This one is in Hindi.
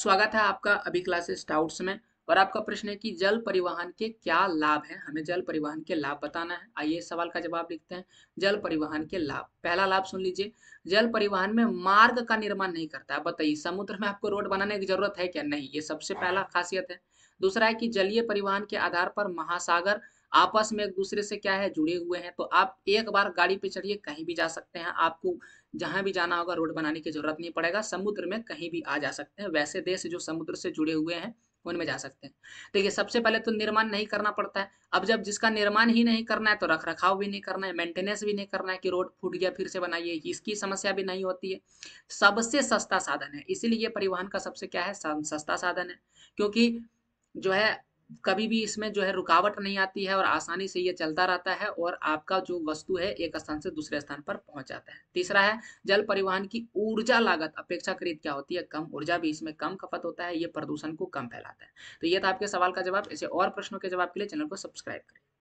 स्वागत है आपका अभी क्लासेस डाउट्स में और आपका प्रश्न है कि जल परिवहन के क्या लाभ हैं हमें जल परिवहन के लाभ बताना है आइए सवाल का जवाब लिखते हैं जल परिवहन के लाभ पहला लाभ सुन लीजिए जल परिवहन में मार्ग का निर्माण नहीं करता बताइए समुद्र में आपको रोड बनाने की जरूरत है क्या नहीं ये सबसे पहला खासियत है दूसरा है कि जलीय परिवहन के आधार पर महासागर आपस में एक दूसरे से क्या है जुड़े हुए हैं तो आप एक बार गाड़ी पे चढ़िए कहीं भी जा सकते हैं आपको जहां भी जाना होगा रोड बनाने की जरूरत नहीं पड़ेगा समुद्र में कहीं भी आ जा सकते हैं वैसे देश जो समुद्र से जुड़े हुए हैं उनमें जा सकते हैं देखिए सबसे पहले तो निर्माण नहीं करना पड़ता है अब जब जिसका निर्माण ही नहीं करना है तो रख रखाव भी नहीं करना है मेंटेनेंस भी नहीं करना है कि रोड फूट गया फिर से बनाइए इसकी समस्या भी नहीं होती है सबसे सस्ता साधन है इसीलिए परिवहन का सबसे क्या है सस्ता साधन है क्योंकि जो है कभी भी इसमें जो है रुकावट नहीं आती है और आसानी से ये चलता रहता है और आपका जो वस्तु है एक स्थान से दूसरे स्थान पर पहुंच जाता है तीसरा है जल परिवहन की ऊर्जा लागत अपेक्षाकृत क्या होती है कम ऊर्जा भी इसमें कम खपत होता है ये प्रदूषण को कम फैलाता है तो ये था आपके सवाल का जवाब ऐसे और प्रश्नों के जवाब के लिए चैनल को सब्सक्राइब करें